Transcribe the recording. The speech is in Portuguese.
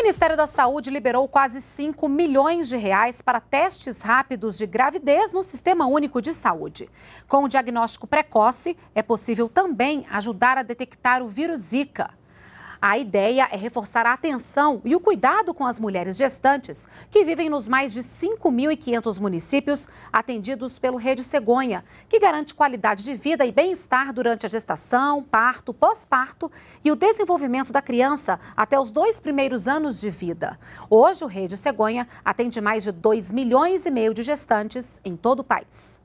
O Ministério da Saúde liberou quase 5 milhões de reais para testes rápidos de gravidez no Sistema Único de Saúde. Com o diagnóstico precoce, é possível também ajudar a detectar o vírus Zika. A ideia é reforçar a atenção e o cuidado com as mulheres gestantes que vivem nos mais de 5.500 municípios atendidos pelo Rede Cegonha, que garante qualidade de vida e bem-estar durante a gestação, parto, pós-parto e o desenvolvimento da criança até os dois primeiros anos de vida. Hoje, o Rede Cegonha atende mais de 2 milhões e meio de gestantes em todo o país.